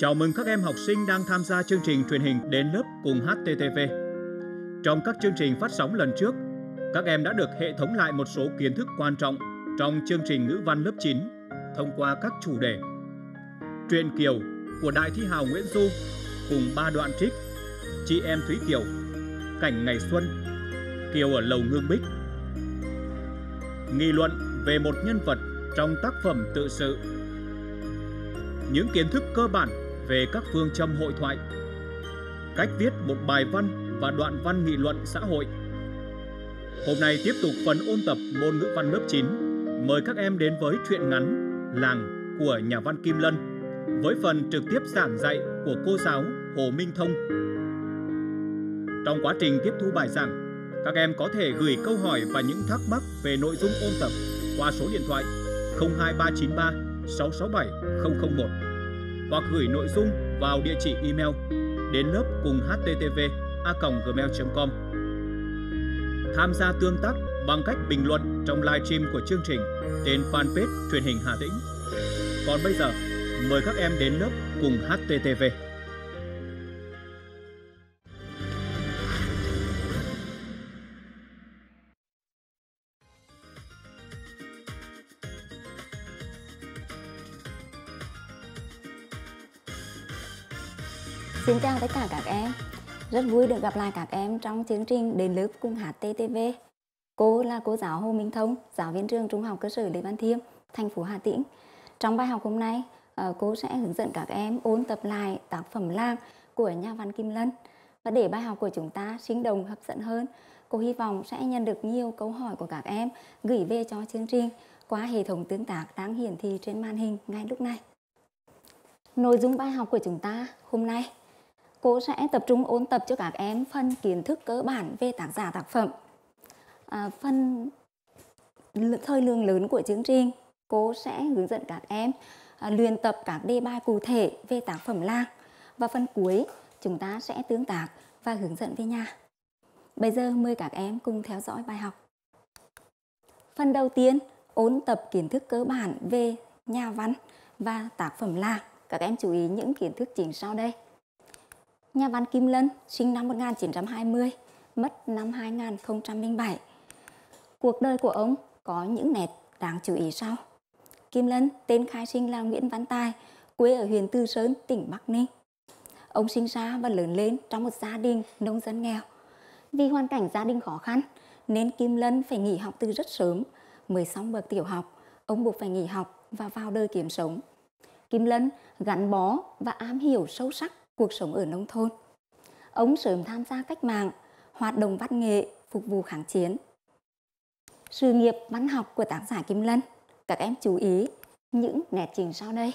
Chào mừng các em học sinh đang tham gia chương trình truyền hình đến lớp cùng HTTV. Trong các chương trình phát sóng lần trước, các em đã được hệ thống lại một số kiến thức quan trọng trong chương trình ngữ văn lớp 9 thông qua các chủ đề Truyện Kiều của Đại thi hào Nguyễn Du cùng ba đoạn trích Chị em Thúy Kiều, Cảnh ngày xuân, Kiều ở lầu Ngương Bích. Nghị luận về một nhân vật trong tác phẩm tự sự những kiến thức cơ bản về các phương châm hội thoại, cách viết một bài văn và đoạn văn nghị luận xã hội. Hôm nay tiếp tục phần ôn tập môn ngữ văn lớp 9. Mời các em đến với truyện ngắn Làng của nhà văn Kim Lân với phần trực tiếp giảng dạy của cô giáo Hồ Minh Thông. Trong quá trình tiếp thu bài giảng, các em có thể gửi câu hỏi và những thắc mắc về nội dung ôn tập qua số điện thoại 02393 667 001 và gửi nội dung vào địa chỉ email đến lớp cùng http a gmail.com. Tham gia tương tác bằng cách bình luận trong live stream của chương trình trên fanpage truyền hình Hà Tĩnh. Còn bây giờ, mời các em đến lớp cùng HTTV. Xin chào tất cả các em Rất vui được gặp lại các em trong chương trình Đến lớp cùng HTTV Cô là cô giáo Hồ Minh Thông, giáo viên trường Trung học cơ sở Lê Văn Thiêm, thành phố Hà Tĩnh Trong bài học hôm nay, ờ, cô sẽ hướng dẫn các em ôn tập lại tác phẩm làng của nhà văn Kim Lân Và để bài học của chúng ta sinh động hấp dẫn hơn Cô hy vọng sẽ nhận được nhiều câu hỏi của các em gửi về cho chương trình qua hệ thống tương tác đang hiển thị trên màn hình ngay lúc này. Nội dung bài học của chúng ta hôm nay cô sẽ tập trung ôn tập cho các em phân kiến thức cơ bản về tác giả tác phẩm à, phần thời lượng lớn của chương trình cô sẽ hướng dẫn các em à, luyện tập các đề bài cụ thể về tác phẩm làng và phần cuối chúng ta sẽ tương tác và hướng dẫn về nhà bây giờ mời các em cùng theo dõi bài học phần đầu tiên ôn tập kiến thức cơ bản về nhà văn và tác phẩm làng các em chú ý những kiến thức chính sau đây Nhà văn Kim Lân sinh năm 1920, mất năm 2007. Cuộc đời của ông có những nét đáng chú ý sau. Kim Lân, tên khai sinh là Nguyễn Văn Tài, quê ở huyện tư Sơn, tỉnh Bắc Ninh. Ông sinh ra và lớn lên trong một gia đình nông dân nghèo. Vì hoàn cảnh gia đình khó khăn, nên Kim Lân phải nghỉ học từ rất sớm. Mới xong bậc tiểu học, ông buộc phải nghỉ học và vào đời kiếm sống. Kim Lân gắn bó và am hiểu sâu sắc cuộc sống ở nông thôn. Ông sớm tham gia cách mạng, hoạt động văn nghệ phục vụ kháng chiến. Sự nghiệp văn học của tác giả Kim Lân, các em chú ý những nét trình sau đây.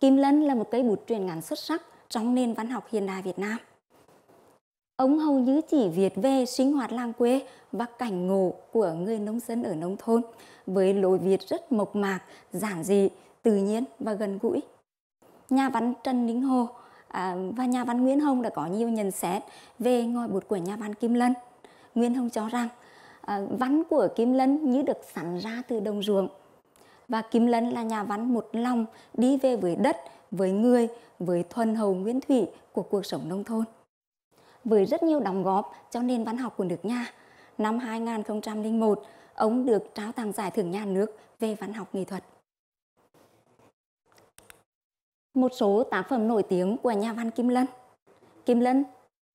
Kim Lân là một cây bút truyền ngắn xuất sắc trong nền văn học hiện đại Việt Nam. Ông hầu như chỉ viết về sinh hoạt làng quê và cảnh ngộ của người nông dân ở nông thôn với lối viết rất mộc mạc, giản dị, tự nhiên và gần gũi. Nhà văn Trần Ninh Hồ à, và nhà văn Nguyễn Hồng đã có nhiều nhận xét về ngòi bút của nhà văn Kim Lân. Nguyễn Hồng cho rằng à, văn của Kim Lân như được sẵn ra từ đồng ruộng và Kim Lân là nhà văn một lòng đi về với đất, với người, với thuần hầu nguyên thủy của cuộc sống nông thôn. Với rất nhiều đóng góp cho nền văn học của nước nhà, năm 2001, ông được trao tặng giải thưởng nhà nước về văn học nghệ thuật một số tác phẩm nổi tiếng của nhà văn Kim Lân. Kim Lân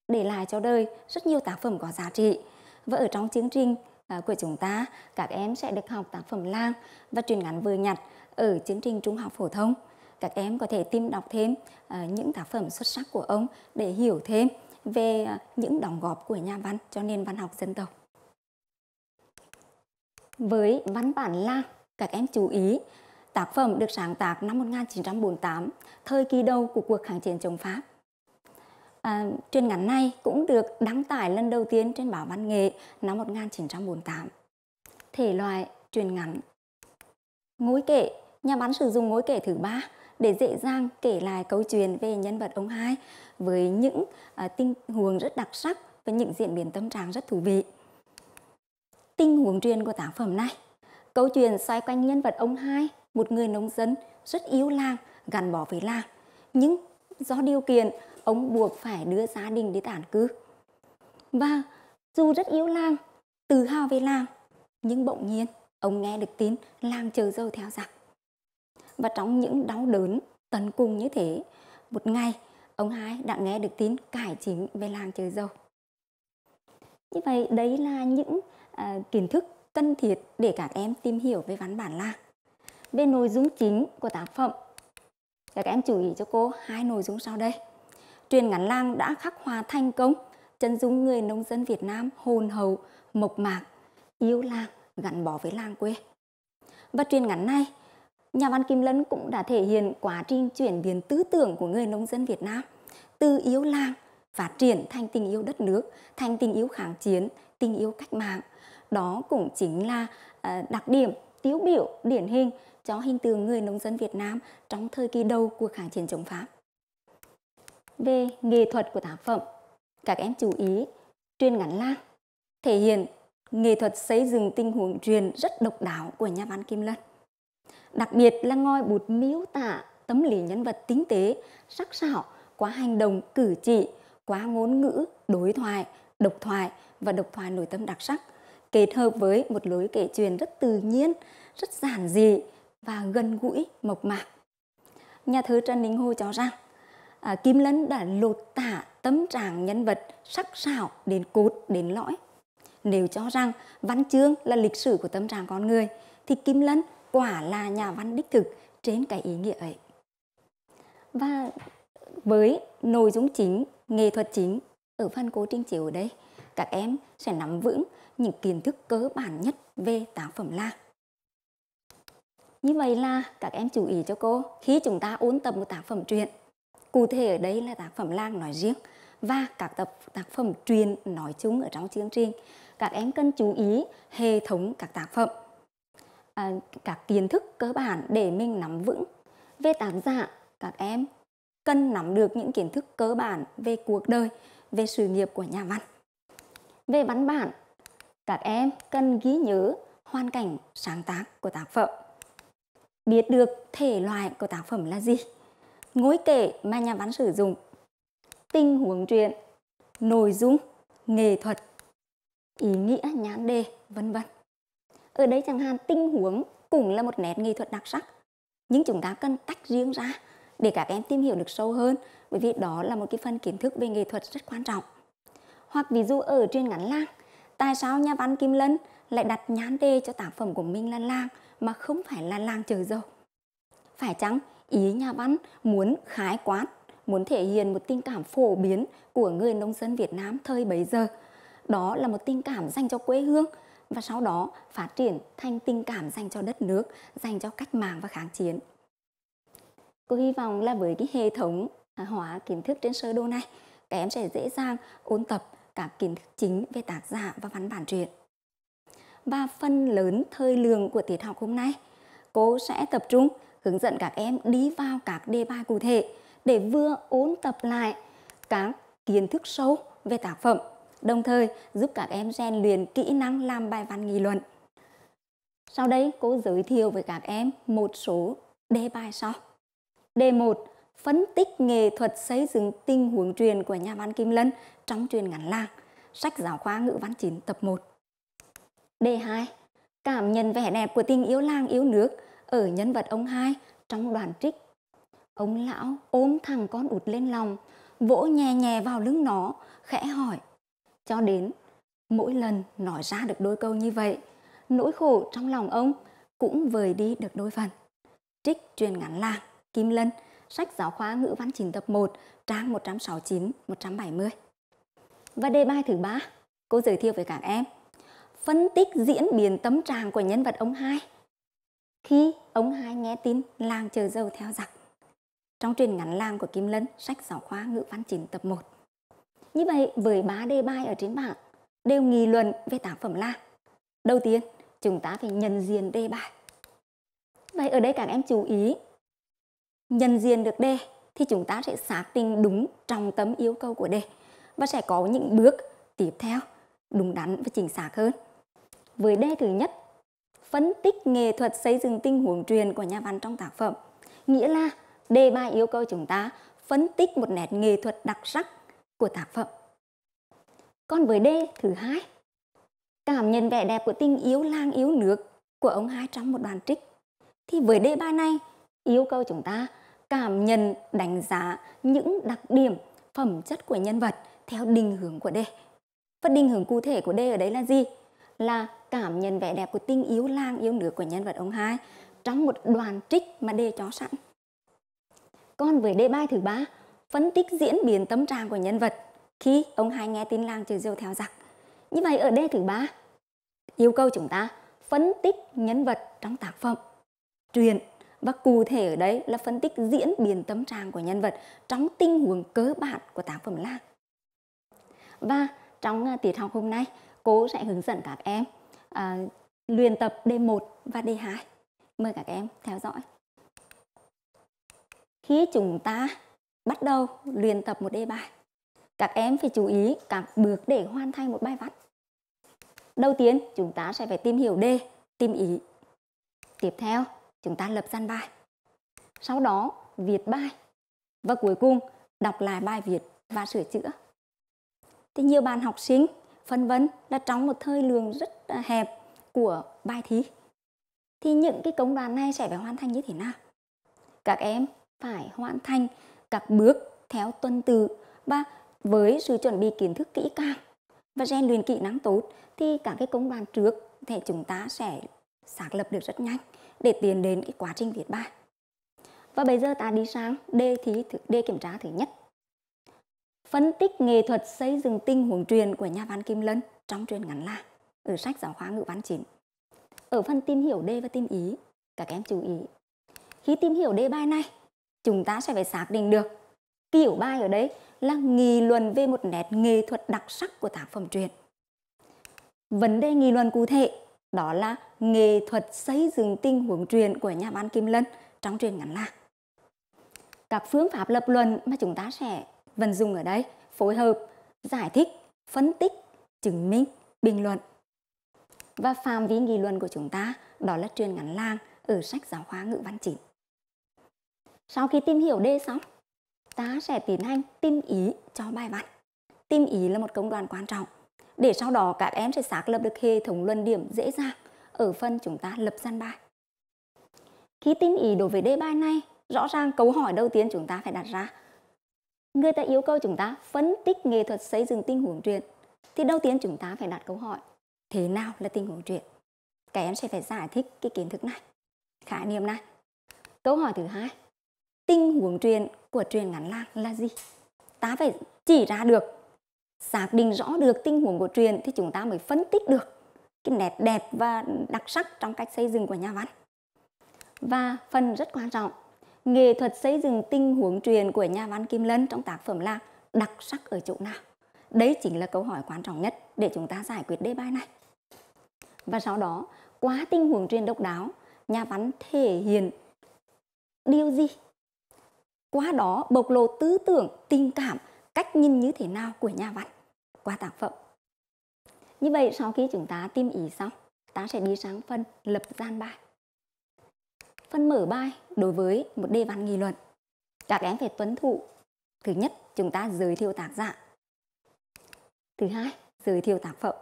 để lại cho đời rất nhiều tác phẩm có giá trị. Và ở trong chương trình à, của chúng ta, các em sẽ được học tác phẩm lang và truyền ngắn vừa nhặt ở chương trình trung học phổ thông. Các em có thể tìm đọc thêm à, những tác phẩm xuất sắc của ông để hiểu thêm về à, những đóng góp của nhà văn cho nền văn học dân tộc. Với văn bản lang, các em chú ý Tác phẩm được sáng tác năm 1948, thời kỳ đầu của cuộc kháng chiến chống Pháp. À, truyện ngắn này cũng được đăng tải lần đầu tiên trên báo văn nghệ năm 1948. Thể loại truyền ngắn Ngối kể, nhà bán sử dụng ngối kể thứ ba để dễ dàng kể lại câu chuyện về nhân vật ông hai với những à, tình huống rất đặc sắc và những diễn biến tâm trạng rất thú vị. Tình huống truyền của tác phẩm này, câu chuyện xoay quanh nhân vật ông hai một người nông dân rất yêu làng, gắn bó với làng. Nhưng do điều kiện, ông buộc phải đưa gia đình đi tản cư. Và dù rất yêu làng, tự hào về làng, nhưng bỗng nhiên ông nghe được tin làng chờ dâu theo giặc. Và trong những đau đớn tận cùng như thế, một ngày ông hai đã nghe được tin cải chính về làng chờ dâu. Như vậy đấy là những à, kiến thức cần thiết để các em tìm hiểu về văn bản làng về nội dung chính của tác phẩm. Và các em chú ý cho cô hai nội dung sau đây. Truyền ngắn lang đã khắc hòa thành công chân dung người nông dân Việt Nam hồn hậu, mộc mạc, yêu làng, gắn bó với làng quê. Và truyền ngắn này, nhà văn Kim Lân cũng đã thể hiện quá trình chuyển biến tư tưởng của người nông dân Việt Nam từ yêu làng phát triển thành tình yêu đất nước, thành tình yêu kháng chiến, tình yêu cách mạng. Đó cũng chính là à, đặc điểm tiêu biểu điển hình cho hình tượng người nông dân Việt Nam trong thời kỳ đầu của kháng chiến chống Pháp. Về nghệ thuật của tác phẩm, các em chú ý truyền ngắn lang thể hiện nghệ thuật xây dựng tình huống truyền rất độc đáo của nhà văn Kim Lân. Đặc biệt là ngôi bút miêu tả tâm lý nhân vật tinh tế, sắc sảo qua hành động cử chỉ, qua ngôn ngữ, đối thoại, độc thoại và độc thoại nội tâm đặc sắc, kết hợp với một lối kể chuyện rất tự nhiên, rất giản dị, và gần gũi mộc mạc. Nhà thơ Trần Đình Hồ cho rằng à, Kim Lân đã lột tả tâm trạng nhân vật sắc sảo đến cốt đến lõi. Nếu cho rằng văn chương là lịch sử của tâm trạng con người thì Kim Lân quả là nhà văn đích thực trên cái ý nghĩa ấy. Và với nội dung chính, nghệ thuật chính ở phần cố trình chiếu ở đây, các em sẽ nắm vững những kiến thức cơ bản nhất về tác phẩm làng như vậy là các em chú ý cho cô khi chúng ta ôn tập một tác phẩm truyện. Cụ thể ở đây là tác phẩm làng nói riêng và các tập tác phẩm truyền nói chung ở trong chương trình. Các em cần chú ý hệ thống các tác phẩm, à, các kiến thức cơ bản để mình nắm vững. Về tác giả, các em cần nắm được những kiến thức cơ bản về cuộc đời, về sự nghiệp của nhà văn. Về văn bản, các em cần ghi nhớ hoàn cảnh sáng tác của tác phẩm biết được thể loại của tác phẩm là gì, ngôi kể mà nhà văn sử dụng, tình huống truyện, nội dung, nghệ thuật, ý nghĩa nhãn đề, vân vân. Ở đây chẳng hạn tình huống cũng là một nét nghệ thuật đặc sắc, nhưng chúng ta cần tách riêng ra để các em tìm hiểu được sâu hơn bởi vì đó là một cái phần kiến thức về nghệ thuật rất quan trọng. Hoặc ví dụ ở truyền ngắn lang, tại sao nhà văn Kim Lân lại đặt nhãn đề cho tác phẩm của mình là lang mà không phải là làng trời dầu. Phải chăng ý nhà văn muốn khái quát, muốn thể hiện một tình cảm phổ biến của người nông dân Việt Nam thời bấy giờ. Đó là một tình cảm dành cho quê hương và sau đó phát triển thành tình cảm dành cho đất nước, dành cho cách mạng và kháng chiến. Cô hy vọng là với cái hệ thống hóa kiến thức trên sơ đồ này, các em sẽ dễ dàng ôn tập các kiến thức chính về tác giả và văn bản truyện và phần lớn thời lượng của tiết học hôm nay, cô sẽ tập trung hướng dẫn các em đi vào các đề bài cụ thể để vừa ôn tập lại các kiến thức sâu về tác phẩm, đồng thời giúp các em rèn luyện kỹ năng làm bài văn nghị luận. Sau đây, cô giới thiệu với các em một số đề bài sau. Đề 1. Phân tích nghệ thuật xây dựng tình huống truyền của nhà văn Kim Lân trong truyền ngắn làng, sách giáo khoa ngữ văn 9 tập 1. D2. Cảm nhận vẻ đẹp của tình yêu làng yêu nước ở nhân vật ông hai trong đoàn trích. Ông lão ôm thằng con út lên lòng, vỗ nhẹ nhẹ vào lưng nó, khẽ hỏi. Cho đến mỗi lần nói ra được đôi câu như vậy, nỗi khổ trong lòng ông cũng vời đi được đôi phần. Trích truyền ngắn là Kim Lân, sách giáo khoa ngữ văn chính tập 1, trang 169-170. Và đề bài thứ ba, cô giới thiệu với các em phân tích diễn biến tâm trạng của nhân vật ông hai khi ông hai nghe tin làng chờ dâu theo giặc trong truyền ngắn làng của Kim Lân, sách giáo khoa ngữ văn 9 tập 1. Như vậy, với ba đề bài ở trên bảng đều nghị luận về tác phẩm làng. Đầu tiên, chúng ta phải nhận diện đề bài. Vậy ở đây các em chú ý, nhận diện được đề thì chúng ta sẽ xác định đúng trong tấm yêu cầu của đề và sẽ có những bước tiếp theo đúng đắn và chính xác hơn với đề thứ nhất phân tích nghệ thuật xây dựng tình huống truyền của nhà văn trong tác phẩm nghĩa là đề bài yêu cầu chúng ta phân tích một nét nghệ thuật đặc sắc của tác phẩm còn với đề thứ hai cảm nhận vẻ đẹp của tình yêu lang yếu nước của ông hai trong một đoàn trích thì với đề bài này yêu cầu chúng ta cảm nhận đánh giá những đặc điểm phẩm chất của nhân vật theo định hướng của đề và định hướng cụ thể của đề ở đấy là gì là cảm nhận vẻ đẹp của tình yêu lang yêu nước của nhân vật ông hai trong một đoàn trích mà đề cho sẵn. Còn với đề bài thứ ba, phân tích diễn biến tâm trạng của nhân vật khi ông hai nghe tin lang trừ diêu theo giặc. Như vậy ở đề thứ ba, yêu cầu chúng ta phân tích nhân vật trong tác phẩm truyện và cụ thể ở đấy là phân tích diễn biến tâm trạng của nhân vật trong tình huống cơ bản của tác phẩm lang. Và trong à, tiết học hôm nay, cô sẽ hướng dẫn các em à, luyện tập D1 và D2. Mời các em theo dõi. Khi chúng ta bắt đầu luyện tập một đề bài, các em phải chú ý các bước để hoàn thành một bài văn. Đầu tiên, chúng ta sẽ phải tìm hiểu đề, tìm ý. Tiếp theo, chúng ta lập gian bài. Sau đó, viết bài. Và cuối cùng, đọc lại bài viết và sửa chữa. Thì nhiều bạn học sinh phân vân là trong một thời lượng rất à, hẹp của bài thi thì những cái công đoạn này sẽ phải hoàn thành như thế nào các em phải hoàn thành các bước theo tuần tự và với sự chuẩn bị kiến thức kỹ càng và rèn luyện kỹ năng tốt thì cả cái công đoạn trước thì chúng ta sẽ xác lập được rất nhanh để tiến đến cái quá trình viết bài. Và bây giờ ta đi sang đề thí đề kiểm tra thứ nhất phân tích nghệ thuật xây dựng tình huống truyền của nhà văn Kim Lân trong truyền ngắn là ở sách giáo khoa ngữ văn chính. Ở phần tìm hiểu đề và tìm ý, các em chú ý. Khi tìm hiểu đề bài này, chúng ta sẽ phải xác định được kiểu bài ở đây là nghị luận về một nét nghệ thuật đặc sắc của tác phẩm truyền. Vấn đề nghị luận cụ thể đó là nghệ thuật xây dựng tình huống truyền của nhà văn Kim Lân trong truyền ngắn là. Các phương pháp lập luận mà chúng ta sẽ Vân Dung ở đây phối hợp, giải thích, phân tích, chứng minh, bình luận. Và phạm vi nghị luận của chúng ta đó là truyền ngắn lang ở sách giáo khoa ngữ văn chính. Sau khi tìm hiểu D xong, ta sẽ tiến hành tìm ý cho bài văn. Tìm ý là một công đoạn quan trọng để sau đó các em sẽ xác lập được hệ thống luận điểm dễ dàng ở phần chúng ta lập gian bài. Khi tin ý đối với đề bài này, rõ ràng câu hỏi đầu tiên chúng ta phải đặt ra người ta yêu cầu chúng ta phân tích nghệ thuật xây dựng tình huống truyện thì đầu tiên chúng ta phải đặt câu hỏi thế nào là tình huống truyện các em sẽ phải giải thích cái kiến thức này khái niệm này câu hỏi thứ hai tình huống truyện của truyền ngắn lang là gì ta phải chỉ ra được xác định rõ được tình huống của truyền thì chúng ta mới phân tích được cái nét đẹp và đặc sắc trong cách xây dựng của nhà văn và phần rất quan trọng nghệ thuật xây dựng tình huống truyền của nhà văn Kim Lân trong tác phẩm là đặc sắc ở chỗ nào? Đấy chính là câu hỏi quan trọng nhất để chúng ta giải quyết đề bài này. Và sau đó, quá tình huống truyền độc đáo, nhà văn thể hiện điều gì? Qua đó bộc lộ tư tưởng, tình cảm, cách nhìn như thế nào của nhà văn qua tác phẩm. Như vậy, sau khi chúng ta tìm ý xong, ta sẽ đi sang phần lập gian bài phân mở bài đối với một đề văn nghị luận. Các em phải tuân thủ. Thứ nhất, chúng ta giới thiệu tác giả. Thứ hai, giới thiệu tác phẩm.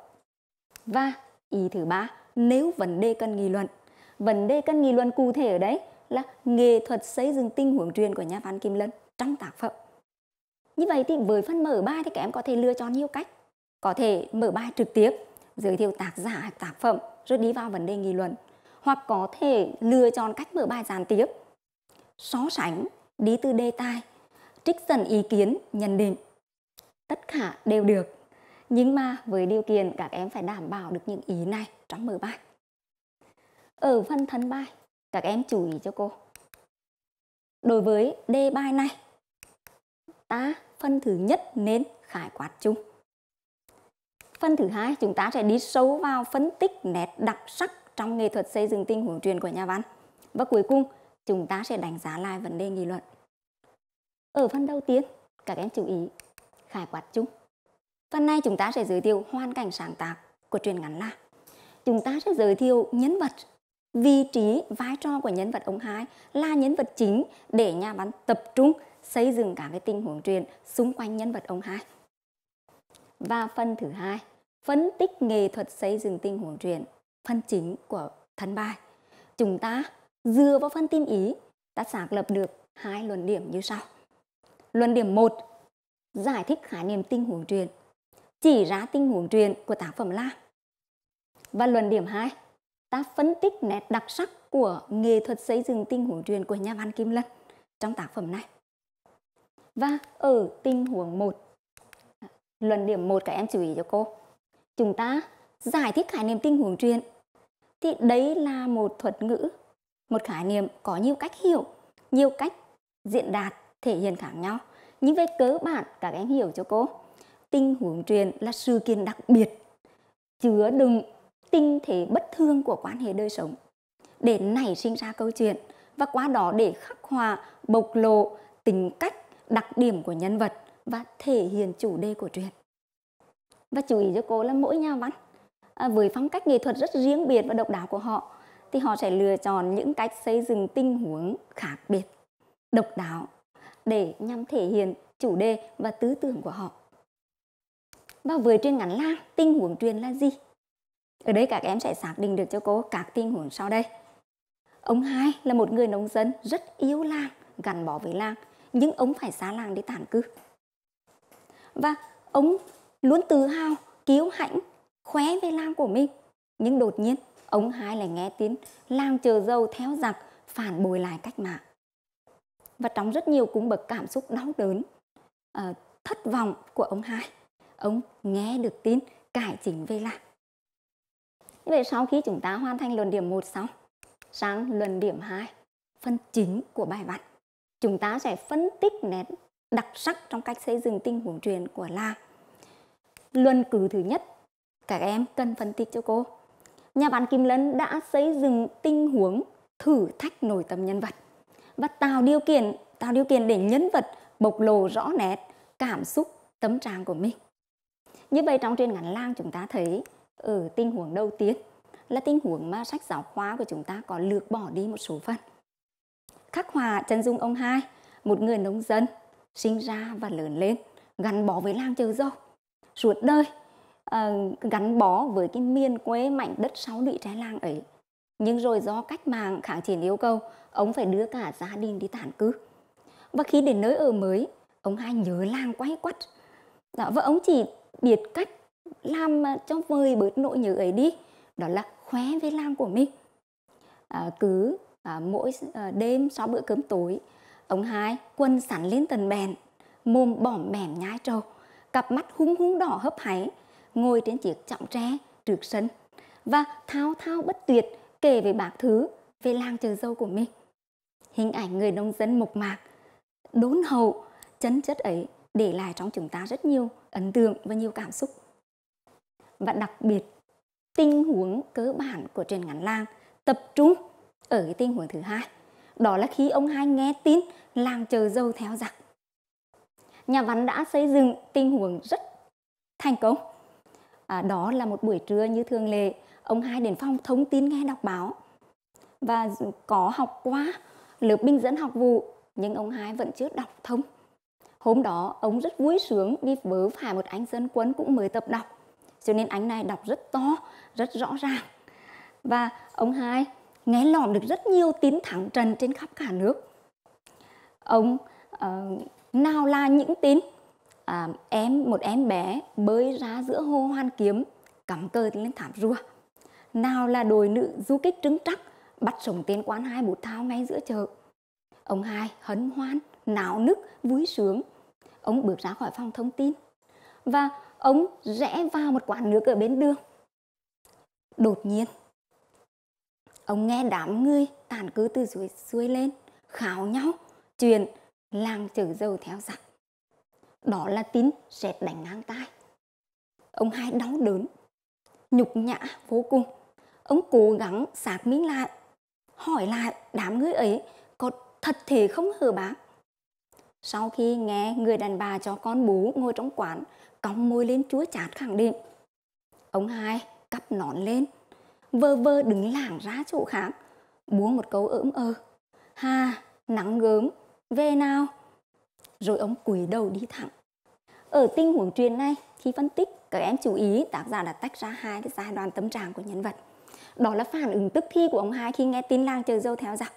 Và ý thứ ba, nếu vấn đề cần nghị luận. Vấn đề cần nghị luận cụ thể ở đấy là nghệ thuật xây dựng tình huống truyền của nhà văn Kim Lân trong tác phẩm. Như vậy thì với phân mở bài thì các em có thể lựa chọn nhiều cách. Có thể mở bài trực tiếp, giới thiệu tác giả tác phẩm rồi đi vào vấn đề nghị luận hoặc có thể lựa chọn cách mở bài gián tiếp so sánh đi từ đề tài trích dẫn ý kiến nhận định tất cả đều được nhưng mà với điều kiện các em phải đảm bảo được những ý này trong mở bài ở phần thân bài các em chú ý cho cô đối với đề bài này ta phần thứ nhất nên khải quát chung phần thứ hai chúng ta sẽ đi sâu vào phân tích nét đặc sắc trong nghệ thuật xây dựng tình huống truyền của nhà văn. Và cuối cùng, chúng ta sẽ đánh giá lại vấn đề nghị luận. Ở phần đầu tiên, các em chú ý khai quát chung. Phần này chúng ta sẽ giới thiệu hoàn cảnh sáng tác của truyền ngắn là chúng ta sẽ giới thiệu nhân vật vị trí vai trò của nhân vật ông hai là nhân vật chính để nhà văn tập trung xây dựng cả cái tình huống truyền xung quanh nhân vật ông hai và phần thứ hai phân tích nghệ thuật xây dựng tình huống truyền phần chính của thân bài. Chúng ta dựa vào phân tin ý ta xác lập được hai luận điểm như sau. Luận điểm 1 giải thích khái niệm tinh huống truyền, chỉ ra tinh huống truyền của tác phẩm la. Và luận điểm 2 ta phân tích nét đặc sắc của nghệ thuật xây dựng tinh huống truyền của nhà văn Kim Lân trong tác phẩm này. Và ở tinh huống 1, luận điểm 1 các em chú ý cho cô. Chúng ta giải thích khái niệm tinh huống truyền thì đấy là một thuật ngữ một khái niệm có nhiều cách hiểu nhiều cách diễn đạt thể hiện khác nhau nhưng về cơ bản các em hiểu cho cô tình huống truyền là sự kiện đặc biệt chứa đựng tinh thể bất thường của quan hệ đời sống để nảy sinh ra câu chuyện và qua đó để khắc họa bộc lộ tính cách đặc điểm của nhân vật và thể hiện chủ đề của truyện và chú ý cho cô là mỗi nhà văn À, với phong cách nghệ thuật rất riêng biệt và độc đáo của họ thì họ sẽ lựa chọn những cách xây dựng tình huống khác biệt độc đáo để nhằm thể hiện chủ đề và tư tưởng của họ và với truyền ngắn la tình huống truyền là gì ở đây các em sẽ xác định được cho cô các tình huống sau đây ông hai là một người nông dân rất yêu làng gắn bó với làng nhưng ông phải xa làng để tản cư và ông luôn tự hào kiêu hãnh khoe với lang của mình nhưng đột nhiên ông hai lại nghe tin lang chờ dâu theo giặc phản bồi lại cách mạng và trong rất nhiều cung bậc cảm xúc đau đớn uh, thất vọng của ông hai ông nghe được tin cải chính về lang vậy sau khi chúng ta hoàn thành luận điểm 1 xong sang luận điểm 2 phần chính của bài văn chúng ta sẽ phân tích nét đặc sắc trong cách xây dựng tình huống truyền của la luận cứ thứ nhất các em cần phân tích cho cô. Nhà văn Kim Lân đã xây dựng tình huống thử thách nổi tầm nhân vật và tạo điều kiện tạo điều kiện để nhân vật bộc lộ rõ nét cảm xúc tâm trạng của mình. Như vậy trong truyện ngắn lang chúng ta thấy ở tình huống đầu tiên là tình huống mà sách giáo khoa của chúng ta có lược bỏ đi một số phần. Khắc họa chân dung ông hai, một người nông dân sinh ra và lớn lên gắn bó với Lang Chầu Dâu. Suốt đời Ờ, gắn bó với cái miền quê mảnh đất sáu lũy trái làng ấy nhưng rồi do cách mạng kháng chiến yêu cầu ông phải đưa cả gia đình đi tản cư và khi đến nơi ở mới ông hai nhớ làng quay quắt đó, và ông chỉ biết cách làm cho vơi bớt nỗi nhớ ấy đi đó là khoe với làng của mình à, cứ à, mỗi à, đêm sau bữa cơm tối ông hai quân sẵn lên tần bèn mồm bỏm bẻm nhai trâu cặp mắt hung hung đỏ hấp háy ngồi trên chiếc trọng tre trước sân và thao thao bất tuyệt kể về bạc thứ về làng chờ dâu của mình. Hình ảnh người nông dân mộc mạc, đốn hậu, chân chất ấy để lại trong chúng ta rất nhiều ấn tượng và nhiều cảm xúc. Và đặc biệt, tình huống cơ bản của truyền ngắn làng tập trung ở cái tình huống thứ hai. Đó là khi ông hai nghe tin làng chờ dâu theo giặc. Nhà văn đã xây dựng tình huống rất thành công À, đó là một buổi trưa như thường lệ, ông Hai đến phòng thông tin nghe đọc báo. Và có học qua lớp binh dẫn học vụ, nhưng ông Hai vẫn chưa đọc thông. Hôm đó, ông rất vui sướng vì vớ phải một anh dân quân cũng mới tập đọc. Cho nên anh này đọc rất to, rất rõ ràng. Và ông Hai nghe lỏm được rất nhiều tín thẳng trần trên khắp cả nước. Ông uh, nào là những tín à, em một em bé bơi ra giữa hồ hoan kiếm cắm cờ lên thảm rùa nào là đồi nữ du kích trứng trắc bắt sống tên quan hai bút thao ngay giữa chợ ông hai hấn hoan náo nức vui sướng ông bước ra khỏi phòng thông tin và ông rẽ vào một quán nước ở bên đường đột nhiên ông nghe đám người tàn cư từ dưới xuôi lên kháo nhau truyền làng chữ dầu theo giặc đó là tin sẽ đánh ngang tai ông hai đau đớn nhục nhã vô cùng ông cố gắng xác minh lại hỏi lại đám người ấy có thật thể không hờ bác sau khi nghe người đàn bà cho con bú ngồi trong quán cong môi lên chúa chát khẳng định ông hai cắp nón lên vơ vơ đứng lảng ra chỗ khác buông một câu ỡm ơ ha nắng gớm về nào rồi ông quỳ đầu đi thẳng. Ở tình huống truyền này, khi phân tích, các em chú ý tác giả đã tách ra hai cái giai đoạn tâm trạng của nhân vật. Đó là phản ứng tức thi của ông hai khi nghe tin lang chờ dâu theo giặc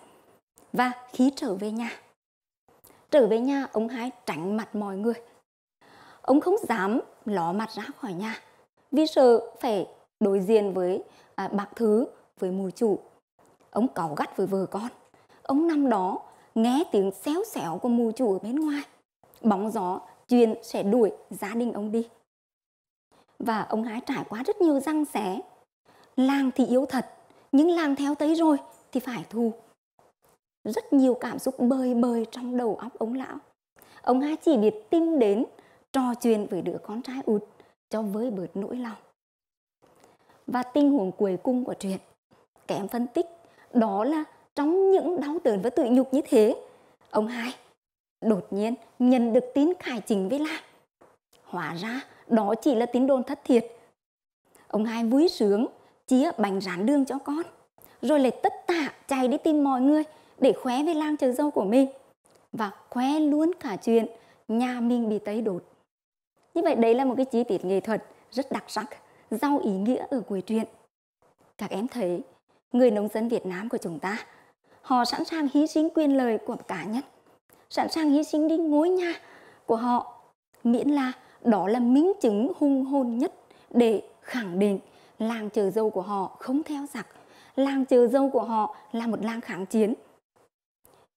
và khi trở về nhà. Trở về nhà, ông hai tránh mặt mọi người. Ông không dám ló mặt ra khỏi nhà vì sợ phải đối diện với à, bạc thứ, với mùi chủ. Ông cáu gắt với vợ con. Ông nằm đó nghe tiếng xéo xéo của mùi chủ ở bên ngoài bóng gió chuyện sẽ đuổi gia đình ông đi và ông hái trải qua rất nhiều răng xé làng thì yếu thật nhưng làng theo tới rồi thì phải thù rất nhiều cảm xúc bơi bơi trong đầu óc ông lão ông hai chỉ biết tin đến trò chuyện với đứa con trai út cho với bớt nỗi lòng và tình huống cuối cùng của truyện kém phân tích đó là trong những đau đớn và tự nhục như thế ông hai đột nhiên nhận được tin khải chính với làm. Hóa ra đó chỉ là tín đồn thất thiệt. Ông hai vui sướng, chia bánh rán đường cho con. Rồi lại tất tả chạy đi tìm mọi người để khoe với lang chờ dâu của mình. Và khoe luôn cả chuyện nhà mình bị tấy đột. Như vậy đấy là một cái chi tiết nghệ thuật rất đặc sắc, giàu ý nghĩa ở cuối truyện. Các em thấy, người nông dân Việt Nam của chúng ta, họ sẵn sàng hy sinh quyền lời của cá nhân sẵn sàng hy sinh đi ngôi nhà của họ miễn là đó là minh chứng hung hồn nhất để khẳng định làng chờ dâu của họ không theo giặc làng chờ dâu của họ là một làng kháng chiến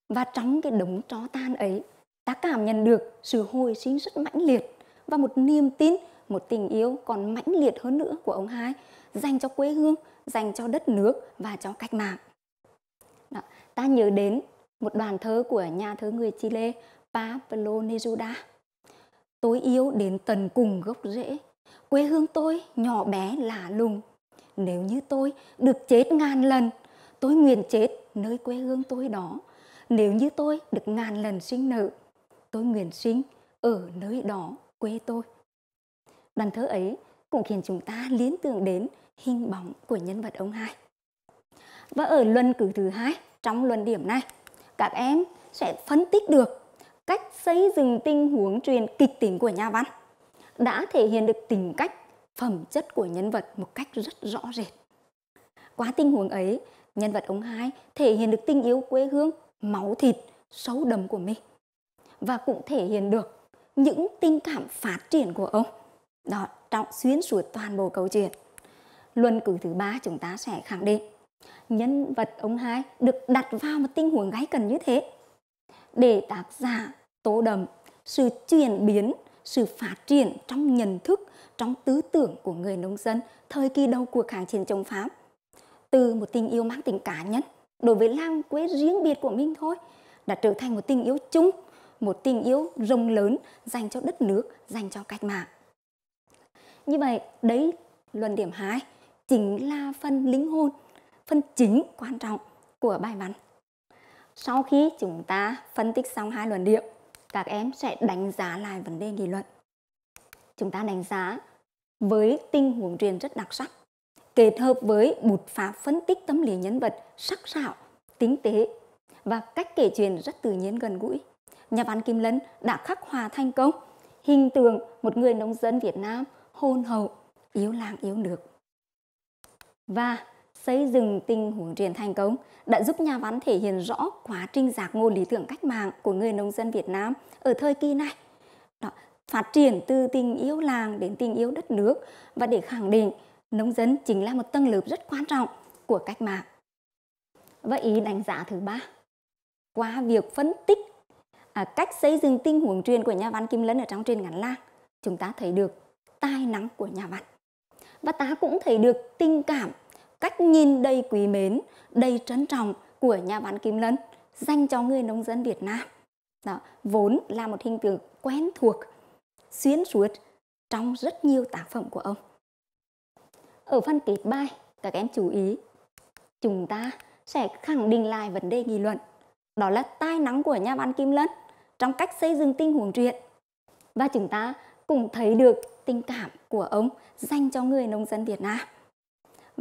và trong cái đống tro tan ấy ta cảm nhận được sự hồi sinh rất mãnh liệt và một niềm tin một tình yêu còn mãnh liệt hơn nữa của ông hai dành cho quê hương dành cho đất nước và cho cách mạng Đó. ta nhớ đến một đoàn thơ của nhà thơ người Chile Pablo Neruda. Tôi yêu đến tận cùng gốc rễ, quê hương tôi nhỏ bé lạ lùng. Nếu như tôi được chết ngàn lần, tôi nguyện chết nơi quê hương tôi đó. Nếu như tôi được ngàn lần sinh nở, tôi nguyện sinh ở nơi đó quê tôi. Đoàn thơ ấy cũng khiến chúng ta liên tưởng đến hình bóng của nhân vật ông hai. Và ở luận cử thứ hai trong luận điểm này các em sẽ phân tích được cách xây dựng tình huống truyền kịch tính của nhà văn đã thể hiện được tính cách, phẩm chất của nhân vật một cách rất rõ rệt. Qua tình huống ấy, nhân vật ông hai thể hiện được tình yêu quê hương, máu thịt, sâu đậm của mình và cũng thể hiện được những tình cảm phát triển của ông đó trọng xuyên suốt toàn bộ câu chuyện luân cử thứ ba chúng ta sẽ khẳng định nhân vật ông hai được đặt vào một tình huống gáy cần như thế để tác giả tô đậm sự chuyển biến sự phát triển trong nhận thức trong tư tưởng của người nông dân thời kỳ đầu cuộc kháng chiến chống pháp từ một tình yêu mang tính cá nhân đối với làng quê riêng biệt của mình thôi đã trở thành một tình yêu chung một tình yêu rộng lớn dành cho đất nước dành cho cách mạng như vậy đấy luận điểm hai chính là phần linh hồn phần chính quan trọng của bài văn. Sau khi chúng ta phân tích xong hai luận điệu, các em sẽ đánh giá lại vấn đề nghị luận. Chúng ta đánh giá với tình huống truyền rất đặc sắc, kết hợp với bút pháp phân tích tâm lý nhân vật sắc sảo, tinh tế và cách kể chuyện rất tự nhiên gần gũi. Nhà văn Kim Lân đã khắc hòa thành công hình tượng một người nông dân Việt Nam hôn hậu, yếu làng yếu nước. Và xây dựng tình huống truyền thành công đã giúp nhà văn thể hiện rõ quá trình giác ngộ lý tưởng cách mạng của người nông dân Việt Nam ở thời kỳ này. Đó, phát triển từ tình yêu làng đến tình yêu đất nước và để khẳng định nông dân chính là một tầng lớp rất quan trọng của cách mạng. Và ý đánh giá thứ ba, qua việc phân tích à, cách xây dựng tình huống truyền của nhà văn Kim Lân ở trong truyền ngắn lang, chúng ta thấy được tài năng của nhà văn. Và ta cũng thấy được tình cảm cách nhìn đầy quý mến, đầy trân trọng của nhà bán Kim Lân dành cho người nông dân Việt Nam. Đó, vốn là một hình tượng quen thuộc, xuyên suốt trong rất nhiều tác phẩm của ông. Ở phần kết bài, các em chú ý, chúng ta sẽ khẳng định lại vấn đề nghị luận. Đó là tài năng của nhà văn Kim Lân trong cách xây dựng tinh huống truyện. Và chúng ta cũng thấy được tình cảm của ông dành cho người nông dân Việt Nam.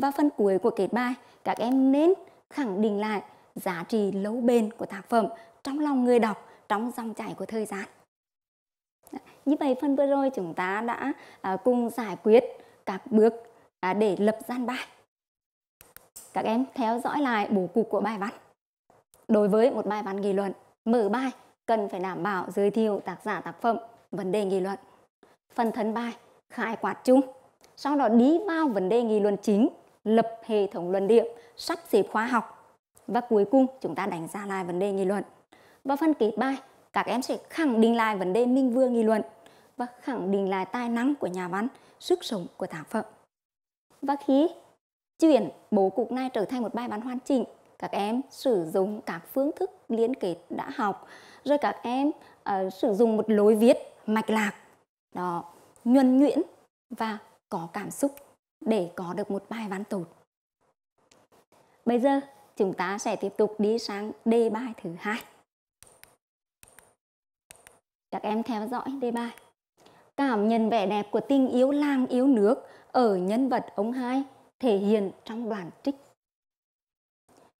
Và phần cuối của kết bài, các em nên khẳng định lại giá trị lâu bền của tác phẩm trong lòng người đọc, trong dòng chảy của thời gian. Như vậy phần vừa rồi chúng ta đã à, cùng giải quyết các bước à, để lập gian bài. Các em theo dõi lại bố cục của bài văn. Đối với một bài văn nghị luận, mở bài cần phải đảm bảo giới thiệu tác giả tác phẩm, vấn đề nghị luận. Phần thân bài khai quát chung, sau đó đi vào vấn đề nghị luận chính lập hệ thống luận điểm, sắp xếp khoa học và cuối cùng chúng ta đánh giá lại vấn đề nghị luận. Và phần kết bài, các em sẽ khẳng định lại vấn đề minh vương nghị luận và khẳng định lại tài năng của nhà văn, sức sống của tác phẩm. Và khi chuyển bố cục này trở thành một bài văn hoàn chỉnh, các em sử dụng các phương thức liên kết đã học, rồi các em uh, sử dụng một lối viết mạch lạc, đó, nhuần nhuyễn và có cảm xúc để có được một bài văn tốt. Bây giờ chúng ta sẽ tiếp tục đi sang đề bài thứ hai. Các em theo dõi đề bài. Cảm nhận vẻ đẹp của tình yêu làng yêu nước ở nhân vật ông hai thể hiện trong đoạn trích.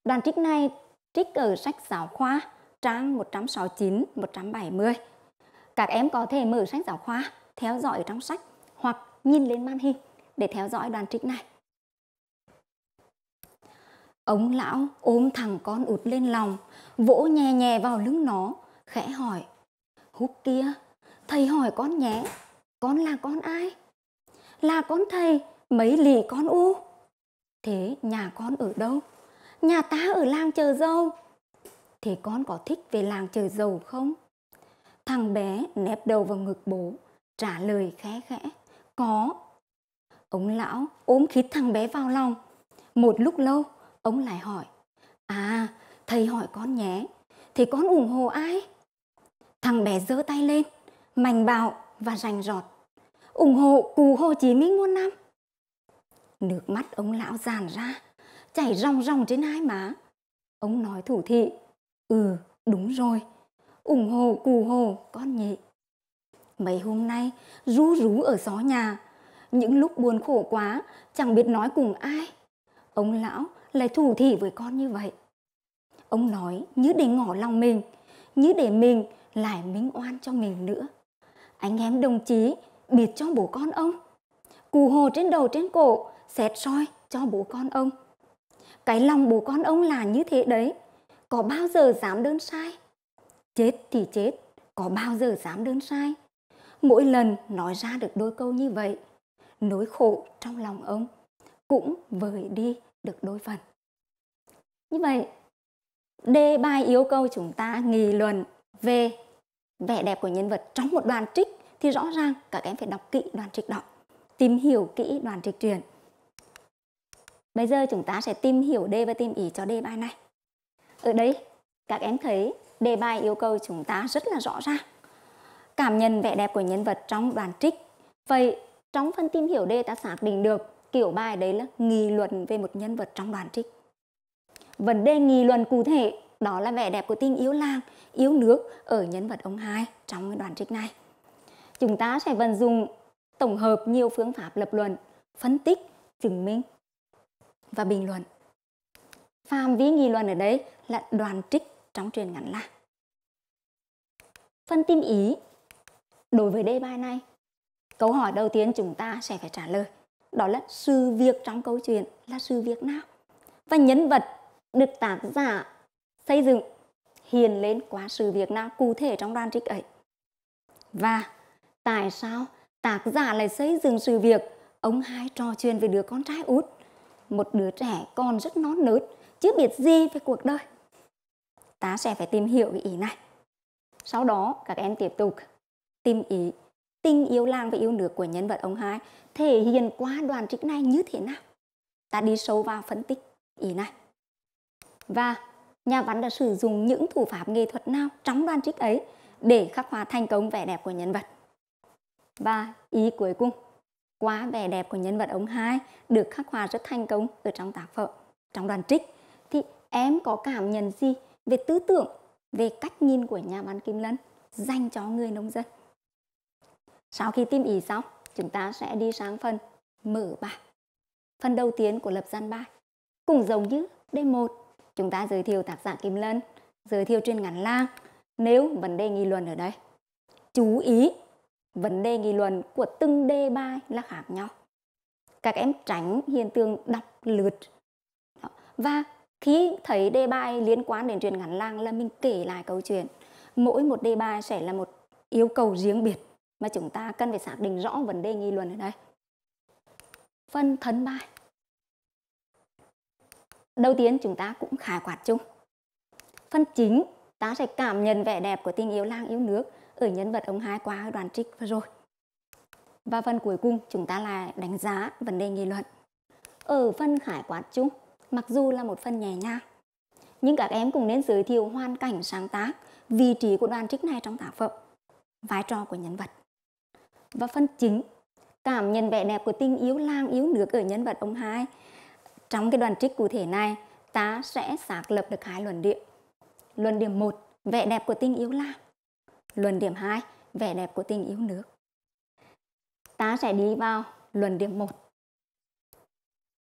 Đoạn trích này trích ở sách giáo khoa trang 169, 170. Các em có thể mở sách giáo khoa, theo dõi trong sách hoặc nhìn lên màn hình để theo dõi đoàn trích này. Ông lão ôm thằng con út lên lòng, vỗ nhẹ nhẹ vào lưng nó, khẽ hỏi. hút kia, thầy hỏi con nhé, con là con ai? Là con thầy, mấy lì con u. Thế nhà con ở đâu? Nhà ta ở làng chờ dâu. Thế con có thích về làng chờ dâu không? Thằng bé nép đầu vào ngực bố, trả lời khẽ khẽ. Có, Ông lão ôm khít thằng bé vào lòng. Một lúc lâu, ông lại hỏi. À, thầy hỏi con nhé, thì con ủng hộ ai? Thằng bé giơ tay lên, mạnh bạo và rành rọt. ủng hộ cụ Hồ Chí Minh muôn năm. Nước mắt ông lão dàn ra, chảy ròng ròng trên hai má. Ông nói thủ thị, ừ, đúng rồi, ủng hộ cụ Hồ con nhỉ. Mấy hôm nay, rú rú ở xó nhà, những lúc buồn khổ quá chẳng biết nói cùng ai ông lão lại thủ thị với con như vậy ông nói như để ngỏ lòng mình như để mình lại minh oan cho mình nữa anh em đồng chí biệt cho bố con ông cù hồ trên đầu trên cổ xét soi cho bố con ông cái lòng bố con ông là như thế đấy có bao giờ dám đơn sai chết thì chết có bao giờ dám đơn sai mỗi lần nói ra được đôi câu như vậy nỗi khổ trong lòng ông cũng vời đi được đôi phần. Như vậy, đề bài yêu cầu chúng ta nghị luận về vẻ đẹp của nhân vật trong một đoàn trích thì rõ ràng các em phải đọc kỹ đoàn trích đó, tìm hiểu kỹ đoàn trích truyền. Bây giờ chúng ta sẽ tìm hiểu đề và tìm ý cho đề bài này. Ở đây, các em thấy đề bài yêu cầu chúng ta rất là rõ ràng. Cảm nhận vẻ đẹp của nhân vật trong đoàn trích. Vậy trong phần tìm hiểu đề ta xác định được kiểu bài đấy là nghị luận về một nhân vật trong đoàn trích vấn đề nghị luận cụ thể đó là vẻ đẹp của tình yêu làng yêu nước ở nhân vật ông hai trong đoàn trích này chúng ta sẽ vận dụng tổng hợp nhiều phương pháp lập luận phân tích chứng minh và bình luận phạm vi nghị luận ở đây là đoàn trích trong truyền ngắn là phân tim ý đối với đề bài này Câu hỏi đầu tiên chúng ta sẽ phải trả lời đó là sự việc trong câu chuyện là sự việc nào và nhân vật được tác giả xây dựng hiền lên qua sự việc nào cụ thể trong đoàn trích ấy và tại sao tác giả lại xây dựng sự việc ông hai trò chuyện với đứa con trai út một đứa trẻ còn rất non nớt chưa biết gì về cuộc đời ta sẽ phải tìm hiểu cái ý này sau đó các em tiếp tục tìm ý tình yêu làng và yêu nước của nhân vật ông hai thể hiện qua đoàn trích này như thế nào ta đi sâu vào phân tích ý này và nhà văn đã sử dụng những thủ pháp nghệ thuật nào trong đoàn trích ấy để khắc họa thành công vẻ đẹp của nhân vật và ý cuối cùng quá vẻ đẹp của nhân vật ông hai được khắc họa rất thành công ở trong tác phẩm trong đoàn trích thì em có cảm nhận gì về tư tưởng về cách nhìn của nhà văn Kim Lân dành cho người nông dân sau khi tìm ý xong, chúng ta sẽ đi sang phần mở bài. Phần đầu tiên của lập gian bài. Cũng giống như đêm 1, chúng ta giới thiệu tác giả Kim Lân, giới thiệu truyền ngắn lang. Nếu vấn đề nghi luận ở đây, chú ý vấn đề nghi luận của từng đề bài là khác nhau. Các em tránh hiện tượng đọc lượt. Và khi thấy đề bài liên quan đến truyền ngắn lang là mình kể lại câu chuyện. Mỗi một đề bài sẽ là một yêu cầu riêng biệt mà chúng ta cần phải xác định rõ vấn đề nghi luận ở đây phần thân bài đầu tiên chúng ta cũng khái quát chung phần chính ta sẽ cảm nhận vẻ đẹp của tình yêu lang yêu nước ở nhân vật ông hai qua đoàn trích vừa rồi và phần cuối cùng chúng ta là đánh giá vấn đề nghi luận ở phân khái quát chung mặc dù là một phần nhẹ nhàng nhưng các em cũng nên giới thiệu hoàn cảnh sáng tác vị trí của đoàn trích này trong tác phẩm vai trò của nhân vật và phân chính cảm nhận vẻ đẹp của tình yếu lang yếu nước ở nhân vật ông hai trong cái đoàn trích cụ thể này ta sẽ xác lập được hai luận điểm luận điểm một vẻ đẹp của tình yếu lang luận điểm hai vẻ đẹp của tình yếu nước ta sẽ đi vào luận điểm một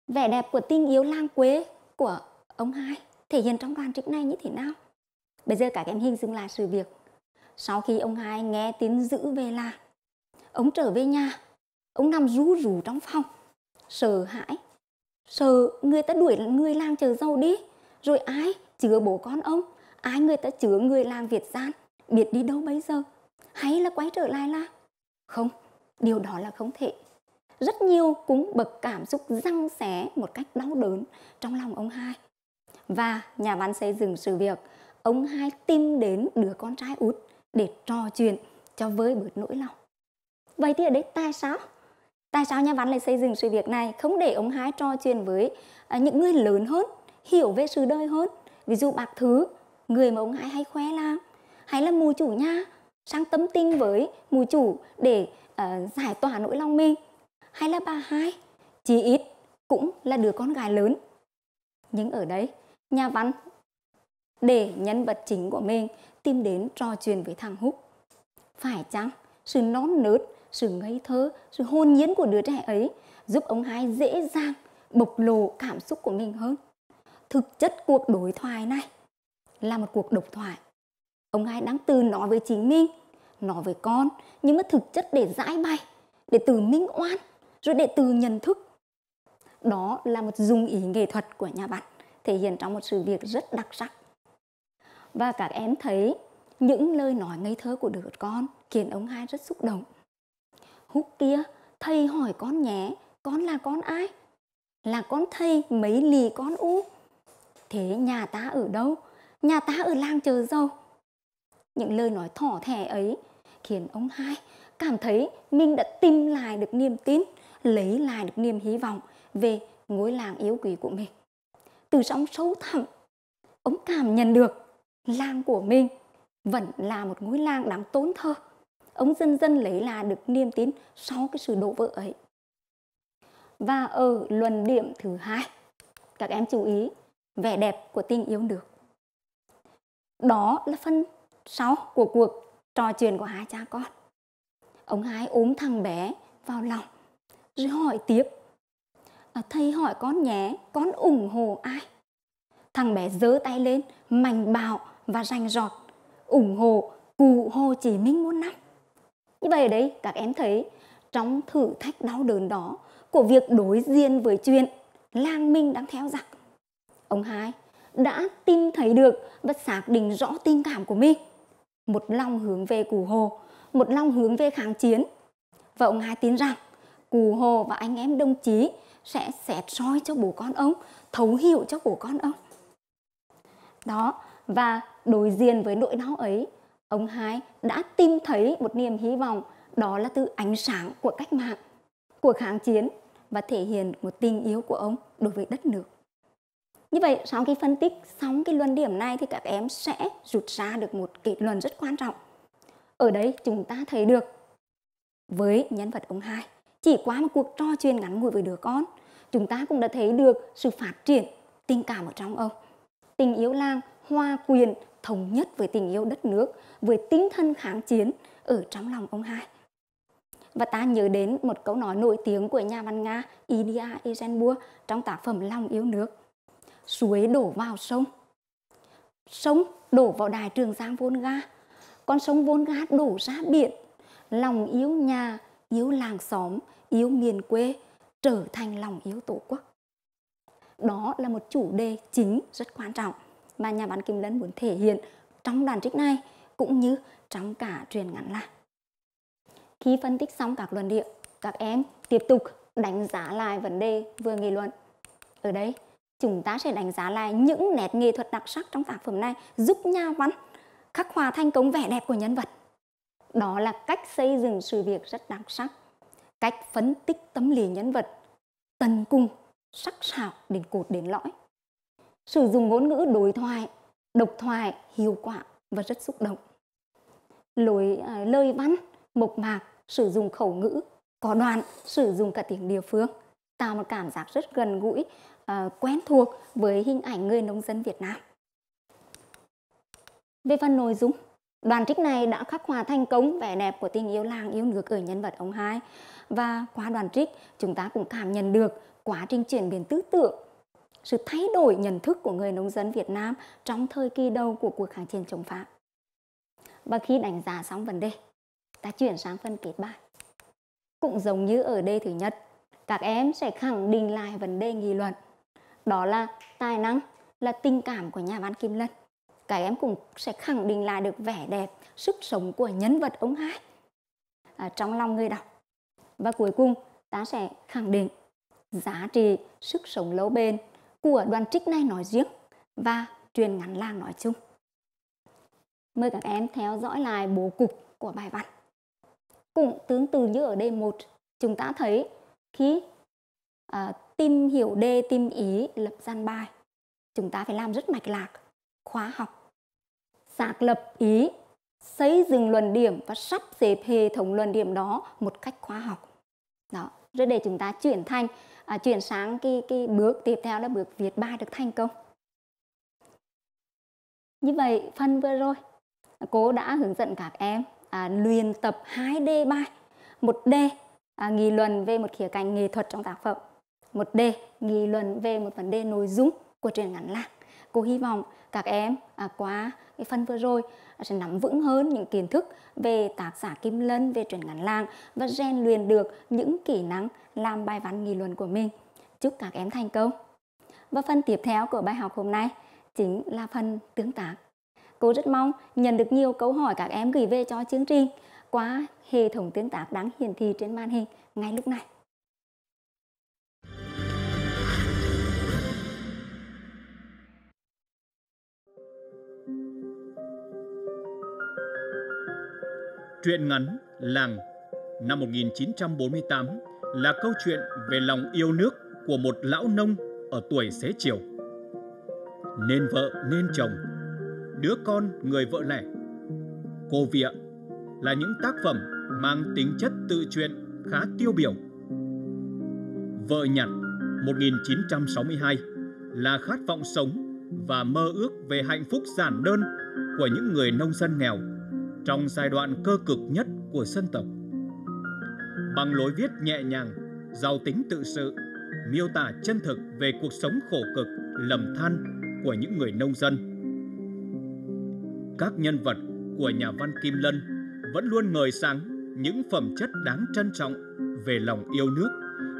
vẻ đẹp của tình yếu lang quế của ông hai thể hiện trong đoàn trích này như thế nào bây giờ các em hình dung lại sự việc sau khi ông hai nghe tin dữ về làng ông trở về nhà ông nằm rú rú trong phòng sợ hãi sợ người ta đuổi người làng chờ giàu đi rồi ai chứa bố con ông ai người ta chứa người làng việt gian biết đi đâu bây giờ hay là quay trở lại là không điều đó là không thể rất nhiều cúng bậc cảm xúc răng xé một cách đau đớn trong lòng ông hai và nhà văn xây dựng sự việc ông hai tìm đến đứa con trai út để trò chuyện cho với bớt nỗi lòng vậy thì ở đây tại sao tại sao nhà văn lại xây dựng sự việc này không để ông hai trò chuyện với à, những người lớn hơn hiểu về sự đời hơn ví dụ bạc thứ người mà ông hai hay khoe làng hay là mù chủ nha sang tâm tinh với mù chủ để uh, giải tỏa nỗi lòng mình hay là bà hai chỉ ít cũng là đứa con gái lớn nhưng ở đấy nhà văn để nhân vật chính của mình tìm đến trò chuyện với thằng húc phải chăng sự nón nớt sự ngây thơ, sự hôn nhiên của đứa trẻ ấy giúp ông hai dễ dàng bộc lộ cảm xúc của mình hơn. Thực chất cuộc đối thoại này là một cuộc độc thoại. Ông hai đang từ nói với chính mình, nói với con, nhưng mà thực chất để giải bày, để từ minh oan, rồi để từ nhận thức. Đó là một dùng ý nghệ thuật của nhà bạn, thể hiện trong một sự việc rất đặc sắc. Và các em thấy những lời nói ngây thơ của đứa con khiến ông hai rất xúc động Húc kia, thầy hỏi con nhé, con là con ai? Là con thầy mấy lì con u. Thế nhà ta ở đâu? Nhà ta ở làng chờ dâu. Những lời nói thỏ thẻ ấy khiến ông hai cảm thấy mình đã tìm lại được niềm tin, lấy lại được niềm hy vọng về ngôi làng yếu quý của mình. Từ trong sâu thẳm, ông cảm nhận được làng của mình vẫn là một ngôi làng đáng tốn thơ ông dần dần lấy lại được niềm tin sau cái sự đổ vỡ ấy và ở luận điểm thứ hai các em chú ý vẻ đẹp của tình yêu được đó là phần sau của cuộc trò chuyện của hai cha con ông hai ốm thằng bé vào lòng rồi hỏi tiếp à, thầy hỏi con nhé con ủng hộ ai thằng bé giơ tay lên mạnh bạo và rành rọt ủng hộ cụ hồ chí minh muôn năm như vậy đấy các em thấy trong thử thách đau đớn đó của việc đối diện với chuyện lang minh đang theo giặc ông hai đã tin thấy được và xác định rõ tình cảm của mình một lòng hướng về cụ hồ một lòng hướng về kháng chiến và ông hai tin rằng cụ hồ và anh em đồng chí sẽ xét soi cho bố con ông thấu hiểu cho bố con ông đó và đối diện với nỗi đau ấy Ông Hai đã tìm thấy một niềm hy vọng đó là từ ánh sáng của cách mạng, của kháng chiến và thể hiện một tình yêu của ông đối với đất nước. Như vậy, sau khi phân tích xong cái luận điểm này thì các em sẽ rút ra được một kết luận rất quan trọng. Ở đây chúng ta thấy được với nhân vật ông Hai, chỉ qua một cuộc trò chuyện ngắn ngủi với đứa con, chúng ta cũng đã thấy được sự phát triển tình cảm ở trong ông. Tình yêu làng, hòa quyền thống nhất với tình yêu đất nước, với tinh thần kháng chiến ở trong lòng ông hai. Và ta nhớ đến một câu nói nổi tiếng của nhà văn Nga Ilya Eisenbua trong tác phẩm Lòng yêu nước. Suối đổ vào sông, sông đổ vào đài Trường Giang Volga, con sông Volga đổ ra biển, lòng yêu nhà, yêu làng xóm, yêu miền quê trở thành lòng yêu tổ quốc. Đó là một chủ đề chính rất quan trọng mà nhà văn Kim Lân muốn thể hiện trong đoạn trích này cũng như trong cả truyền ngắn lại. Khi phân tích xong các luận điệu, các em tiếp tục đánh giá lại vấn đề vừa nghị luận. Ở đây, chúng ta sẽ đánh giá lại những nét nghệ thuật đặc sắc trong tác phẩm này giúp nhà văn khắc họa thành công vẻ đẹp của nhân vật. Đó là cách xây dựng sự việc rất đặc sắc, cách phân tích tâm lý nhân vật, tần cung, sắc sảo đến cột đến lõi sử dụng ngôn ngữ đối thoại độc thoại hiệu quả và rất xúc động lối à, lời văn mộc mạc sử dụng khẩu ngữ có đoạn sử dụng cả tiếng địa phương tạo một cảm giác rất gần gũi à, quen thuộc với hình ảnh người nông dân Việt Nam về phần nội dung Đoàn trích này đã khắc họa thành công vẻ đẹp của tình yêu làng yêu nước ở nhân vật ông hai. Và qua đoàn trích, chúng ta cũng cảm nhận được quá trình chuyển biến tư tưởng sự thay đổi nhận thức của người nông dân Việt Nam trong thời kỳ đầu của cuộc kháng chiến chống Pháp. Và khi đánh giá xong vấn đề, ta chuyển sang phân kết bài. Cũng giống như ở đề thứ nhất, các em sẽ khẳng định lại vấn đề nghị luận. Đó là tài năng, là tình cảm của nhà văn Kim Lân. Các em cũng sẽ khẳng định lại được vẻ đẹp, sức sống của nhân vật ông hai à, trong lòng người đọc. Và cuối cùng, ta sẽ khẳng định giá trị sức sống lâu bền của đoàn trích này nói riêng và truyền ngắn làng nói chung. Mời các em theo dõi lại bố cục của bài văn. Cũng tương tự như ở đề 1, chúng ta thấy khi à, tìm hiểu đề, tìm ý, lập gian bài, chúng ta phải làm rất mạch lạc, khóa học, xác lập ý, xây dựng luận điểm và sắp xếp hệ thống luận điểm đó một cách khoa học. Đó, rồi để chúng ta chuyển thành à, chuyển sang cái cái bước tiếp theo là bước viết bài được thành công như vậy phần vừa rồi cô đã hướng dẫn các em à, luyện tập 2 d bài một d à, nghị luận về một khía cạnh nghệ thuật trong tác phẩm một d nghị luận về một vấn đề nội dung của truyền ngắn lạc cô hy vọng các em à, qua cái phần vừa rồi sẽ nắm vững hơn những kiến thức về tác giả Kim Lân về truyền ngắn làng và rèn luyện được những kỹ năng làm bài văn nghị luận của mình. Chúc các em thành công! Và phần tiếp theo của bài học hôm nay chính là phần tương tác. Cô rất mong nhận được nhiều câu hỏi các em gửi về cho chương trình qua hệ thống tương tác đang hiển thị trên màn hình ngay lúc này. Truyện ngắn Làng năm 1948 là câu chuyện về lòng yêu nước của một lão nông ở tuổi xế chiều. Nên vợ nên chồng, đứa con người vợ lẻ, cô vịa là những tác phẩm mang tính chất tự truyện khá tiêu biểu. Vợ nhặt 1962 là khát vọng sống và mơ ước về hạnh phúc giản đơn của những người nông dân nghèo trong giai đoạn cơ cực nhất của dân tộc bằng lối viết nhẹ nhàng, giàu tính tự sự, miêu tả chân thực về cuộc sống khổ cực, lầm than của những người nông dân. Các nhân vật của nhà văn Kim Lân vẫn luôn ngời sáng những phẩm chất đáng trân trọng về lòng yêu nước,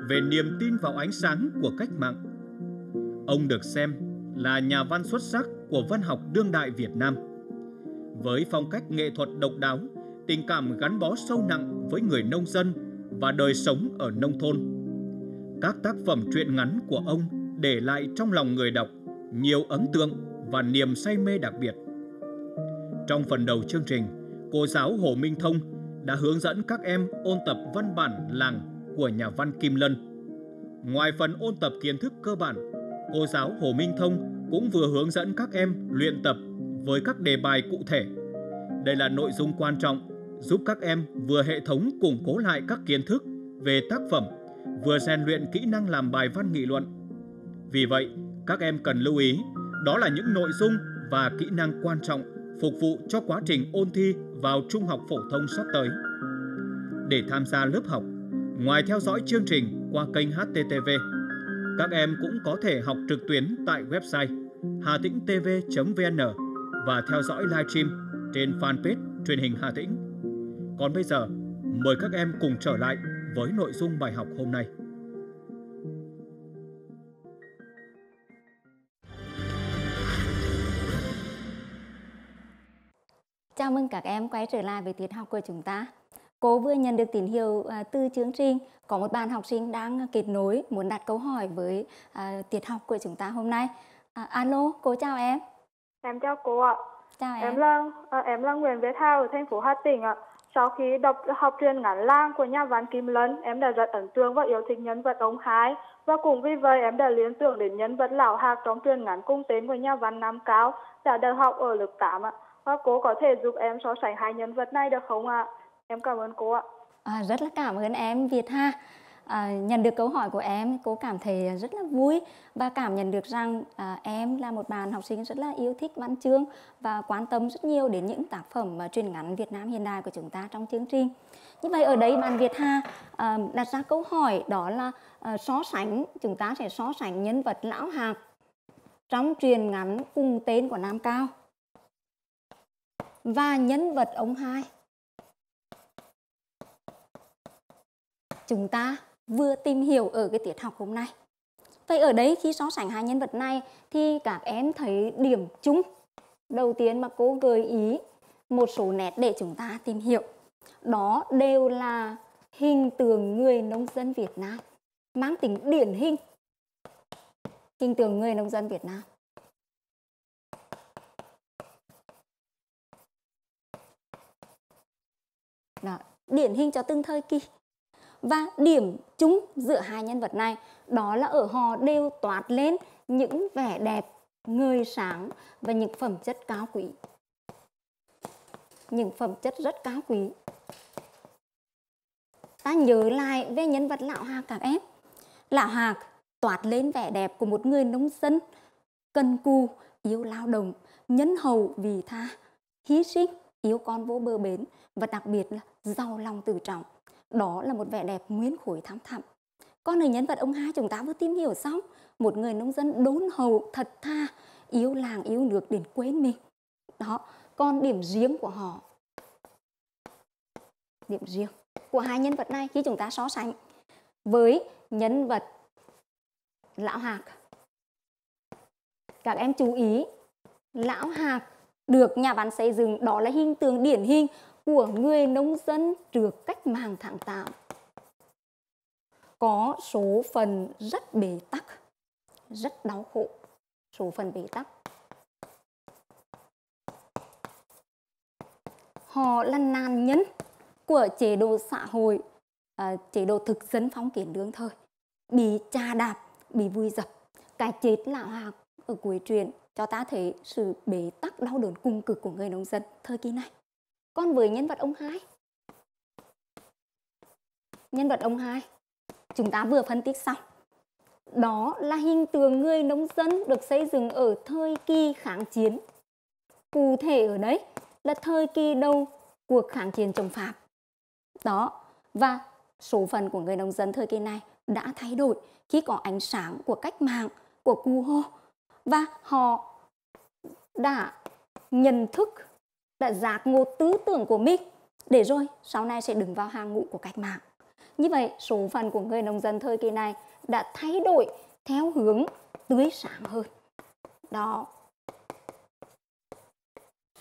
về niềm tin vào ánh sáng của cách mạng. Ông được xem là nhà văn xuất sắc của văn học đương đại Việt Nam. Với phong cách nghệ thuật độc đáo, tình cảm gắn bó sâu nặng với người nông dân và đời sống ở nông thôn. Các tác phẩm truyện ngắn của ông để lại trong lòng người đọc nhiều ấn tượng và niềm say mê đặc biệt. Trong phần đầu chương trình, cô giáo Hồ Minh Thông đã hướng dẫn các em ôn tập văn bản làng của nhà văn Kim Lân. Ngoài phần ôn tập kiến thức cơ bản, cô giáo Hồ Minh Thông cũng vừa hướng dẫn các em luyện tập với các đề bài cụ thể. Đây là nội dung quan trọng giúp các em vừa hệ thống củng cố lại các kiến thức về tác phẩm, vừa rèn luyện kỹ năng làm bài văn nghị luận. Vì vậy, các em cần lưu ý, đó là những nội dung và kỹ năng quan trọng phục vụ cho quá trình ôn thi vào trung học phổ thông sắp tới. Để tham gia lớp học, ngoài theo dõi chương trình qua kênh HTTV, các em cũng có thể học trực tuyến tại website hà tĩnh tv vn và theo dõi livestream trên fanpage truyền hình Hà Tĩnh. Còn bây giờ, mời các em cùng trở lại với nội dung bài học hôm nay. Chào mừng các em quay trở lại với tiết học của chúng ta. Cô vừa nhận được tín hiệu à, từ chương trình có một bạn học sinh đang kết nối muốn đặt câu hỏi với à, tiết học của chúng ta hôm nay. À, alo, cô chào em. Em chào cô ạ. Chào em. Em là à, em là Nguyễn Việt Thao ở thành phố Hà Tĩnh ạ. Sau khi đọc học truyền ngắn lang của nhà văn Kim Lân, em đã rất ấn tượng và yêu thích nhân vật ông Hai. Và cũng vì vậy em đã liên tưởng đến nhân vật Lão Hạc trong truyền ngắn cung tên của nhà văn Nam Cao, đã được học ở lớp 8 ạ. Và cô có thể giúp em so sánh hai nhân vật này được không ạ? Em cảm ơn cô ạ. À, rất là cảm ơn em Việt ha à, nhận được câu hỏi của em cô cảm thấy rất là vui và cảm nhận được rằng à, em là một bạn học sinh rất là yêu thích văn chương và quan tâm rất nhiều đến những tác phẩm à, truyền ngắn Việt Nam hiện đại của chúng ta trong chương trình như vậy ở đây bạn Việt Hà à, đặt ra câu hỏi đó là à, so sánh chúng ta sẽ so sánh nhân vật lão hạc trong truyền ngắn cùng tên của Nam Cao và nhân vật ông hai chúng ta vừa tìm hiểu ở cái tiết học hôm nay. Vậy ở đấy khi so sánh hai nhân vật này thì các em thấy điểm chung. Đầu tiên mà cô gợi ý một số nét để chúng ta tìm hiểu. Đó đều là hình tượng người nông dân Việt Nam mang tính điển hình. Hình tượng người nông dân Việt Nam. Đó, điển hình cho từng thời kỳ và điểm chung giữa hai nhân vật này đó là ở họ đều toát lên những vẻ đẹp người sáng và những phẩm chất cao quý những phẩm chất rất cao quý ta nhớ lại về nhân vật lão hạc các em lão hạc toát lên vẻ đẹp của một người nông dân cần cù yêu lao động nhân hậu vì tha hy sinh yêu con vô bờ bến và đặc biệt là giàu lòng tự trọng đó là một vẻ đẹp nguyên khối thắm thẳm con người nhân vật ông hai chúng ta vừa tìm hiểu xong một người nông dân đốn hầu thật tha yêu làng yêu nước đến quên mình đó Con điểm riêng của họ điểm riêng của hai nhân vật này khi chúng ta so sánh với nhân vật lão hạc các em chú ý lão hạc được nhà văn xây dựng đó là hình tượng điển hình của người nông dân trước cách mạng tháng 8 có số phần rất bế tắc, rất đau khổ, số phần bế tắc. Họ là nạn nhân của chế độ xã hội, à, chế độ thực dân phong kiến đương thời, bị tra đạp, bị vui dập, cái chết lão hạc ở cuối truyện cho ta thấy sự bế tắc đau đớn cung cực của người nông dân thời kỳ này con với nhân vật ông hai nhân vật ông hai chúng ta vừa phân tích xong đó là hình tượng người nông dân được xây dựng ở thời kỳ kháng chiến cụ thể ở đấy là thời kỳ đầu cuộc kháng chiến chống pháp đó và số phận của người nông dân thời kỳ này đã thay đổi khi có ánh sáng của cách mạng của cu hô và họ đã nhận thức đã giác ngộ tư tưởng của mình để rồi sau này sẽ đứng vào hàng ngũ của cách mạng. Như vậy, số phận của người nông dân thời kỳ này đã thay đổi theo hướng tươi sáng hơn. Đó.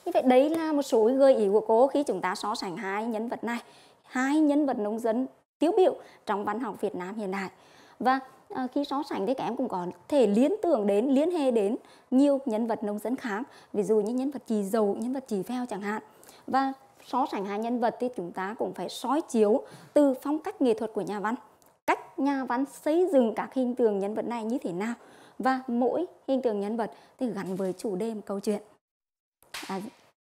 Như vậy đấy là một số gợi ý của cô khi chúng ta so sánh hai nhân vật này, hai nhân vật nông dân tiêu biểu trong văn học Việt Nam hiện đại. Và Ờ, khi so sánh thì các em cũng có thể liên tưởng đến liên hệ đến nhiều nhân vật nông dân khác ví dụ như nhân vật chị dầu nhân vật chị phèo chẳng hạn và so sánh hai nhân vật thì chúng ta cũng phải soi chiếu từ phong cách nghệ thuật của nhà văn cách nhà văn xây dựng các hình tượng nhân vật này như thế nào và mỗi hình tượng nhân vật thì gắn với chủ đề một câu chuyện à,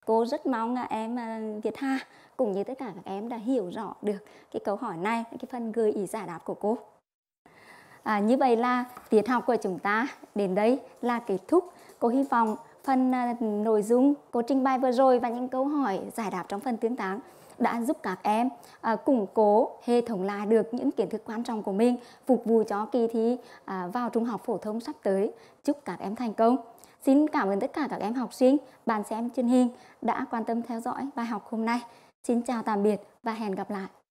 cô rất mong là em à, Việt Hà cũng như tất cả các em đã hiểu rõ được cái câu hỏi này cái phần gợi ý giải đáp của cô À, như vậy là tiết học của chúng ta đến đây là kết thúc. Cô hy vọng phần à, nội dung cô trình bày vừa rồi và những câu hỏi giải đáp trong phần tương tác đã giúp các em à, củng cố hệ thống lại được những kiến thức quan trọng của mình phục vụ cho kỳ thi à, vào trung học phổ thông sắp tới. Chúc các em thành công. Xin cảm ơn tất cả các em học sinh, bạn xem truyền hình đã quan tâm theo dõi bài học hôm nay. Xin chào tạm biệt và hẹn gặp lại.